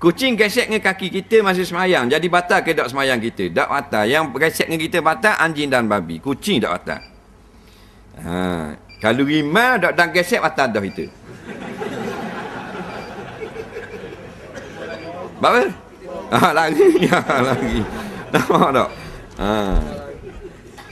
Kucing gesek dengan kaki kita masih semayang. Jadi batal ke tak semayang kita? Tak batal. Yang gesek dengan kita batal, anjing dan babi. Kucing tak batal. Ha. Kalau lima, tak dan gesek, batal dah kita. Bapa? Ha, lagi. Ha, lagi. Nampak tak? Ha.